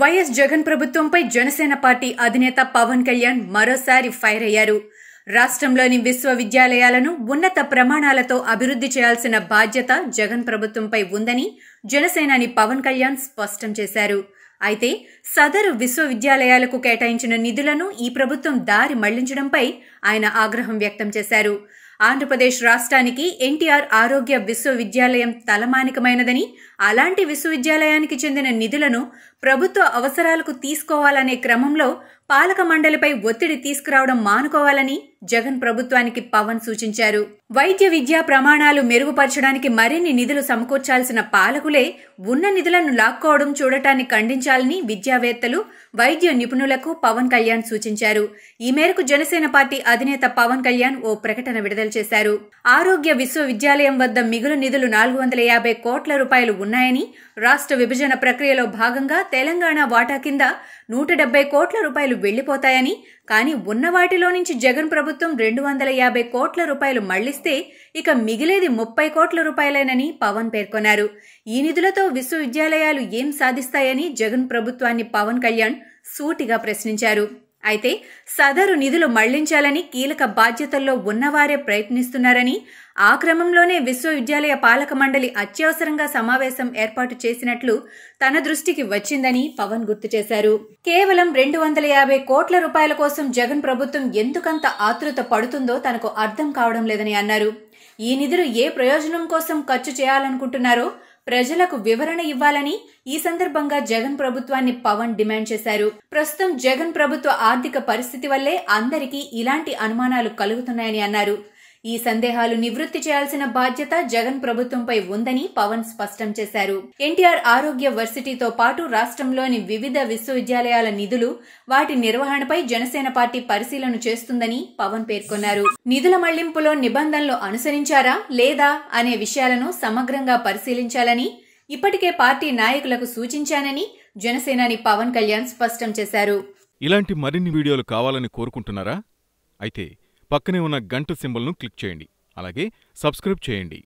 YS Jagan ప్రభుత్వంపై Janasena party అధినేత పవన్ కళ్యాణ్ మరోసారి ఫైర్ అయ్యారు రాష్ట్రంలోని విశ్వవిద్యాలయాలను ఉన్నత ప్రమాణాలతో అభివృద్ధి చేయాల్సిన బాధ్యత జగన్ ప్రభుత్వంపై ఉందని జనసేనాని పవన్ కళ్యాణ్ స్పష్టం చేశారు అయితే సదరు విశ్వవిద్యాలయాలకు కేటాయించిన నిధులను ఈ ప్రభుత్వం దారి మళ్లించడంపై ఆయన ఆగ్రహం వ్యక్తం చేశారు ఆంధ్రప్రదేశ్ రాష్ట్రానికి ఎన్టీఆర్ ఆరోగ్య విశ్వవిద్యాలయం తలమానికమైనదని అలాంటి విశ్వవిద్యాలయానికి చెందిన నిధులను ప్రభుత్వ అవసరాలకు తీసుకోవాలనే క్రమంలో పాలక మండలిపై ఒత్తిడి తీసుకురావడం మానుకోవాలని జగన్ ప్రభుత్వానికి పవన్ సూచించారు వైద్య విద్యా ప్రమాణాలు మెరుగుపరచడానికి మరిన్ని నిధులు సమకూర్చాల్సిన పాలకులే ఉన్న నిధులను లాక్కోవడం చూడటాన్ని ఖండించాలని విద్యావేత్తలు వైద్య నిపుణులకు పవన్ కళ్యాణ్ సూచించారు ఈ మేరకు జనసేన పార్టీ అధినేత పవన్ కళ్యాణ్ ఓ ప్రకటన విడుదల చేశారు ఆరోగ్య విశ్వవిద్యాలయం వద్ద మిగులు నిధులు నాలుగు వందల యాభై కోట్ల రూపాయలు ఉన్నాయని రాష్ట్ర విభజన ప్రక్రియలో భాగంగా తెలంగాణ వాటా కింద నూట డెబ్బై కోట్ల రూపాయలు వెళ్లిపోతాయని కానీ ఉన్న వాటిలో నుంచి జగన్ ప్రభుత్వం రెండు వందల యాభై కోట్ల రూపాయలు మళ్లిస్తే ఇక మిగిలేది ముప్పై కోట్ల రూపాయలేనని పవన్ పేర్కొన్నారు ఈ నిధులతో విశ్వవిద్యాలయాలు ఏం సాధిస్తాయని జగన్ ప్రభుత్వాన్ని పవన్ కళ్యాణ్ సూటిగా ప్రశ్నించారు అయితే సదరు నిధులు మళ్లించాలని కీలక బాధ్యతల్లో ఉన్నవారే ప్రయత్నిస్తున్నారని ఆ క్రమంలోనే విశ్వవిద్యాలయ పాలక మండలి అత్యవసరంగా సమావేశం ఏర్పాటు చేసినట్లు తన దృష్టికి వచ్చిందని పవన్ గుర్తు చేశారు కేవలం రెండు వందల యాభై కోట్ల రూపాయల కోసం జగన్ ప్రభుత్వం ఎందుకంత ఆతృత పడుతుందో తనకు అర్థం కావడం లేదని అన్నారు ఈ నిధులు ఏ ప్రయోజనం కోసం ఖర్చు చేయాలనుకుంటున్నారో ప్రజలకు వివరణ ఇవ్వాలని ఈ సందర్భంగా జగన్ ప్రభుత్వాన్ని పవన్ డిమాండ్ చేశారు ప్రస్తుతం జగన్ ప్రభుత్వ ఆర్థిక పరిస్థితి వల్లే అందరికీ ఇలాంటి అనుమానాలు కలుగుతున్నాయని అన్నారు ఈ సందేహాలు నివృత్తి చేయాల్సిన బాధ్యత జగన్ ప్రభుత్వంపై ఉందని పవన్ స్పష్టం చేశారు ఎన్టీఆర్ ఆరోగ్య వర్సిటీతో పాటు రాష్ట్రంలోని వివిధ విశ్వవిద్యాలయాల నిధులు వాటి నిర్వహణపై జనసేన పార్టీ పరిశీలన చేస్తుందని పవన్ పేర్కొన్నారు నిధుల మళ్లింపులో నిబంధనలు అనుసరించారా లేదా అనే విషయాలను సమగ్రంగా పరిశీలించాలని ఇప్పటికే పార్టీ నాయకులకు సూచించానని జనసేనాని పవన్ కళ్యాణ్ స్పష్టం చేశారు ఇలాంటి మరిన్ని వీడియోలు కావాలని కోరుకుంటున్నారా అయితే పక్కనే ఉన్న గంట సింబల్ను క్లిక్ చేయండి అలాగే సబ్స్క్రైబ్ చేయండి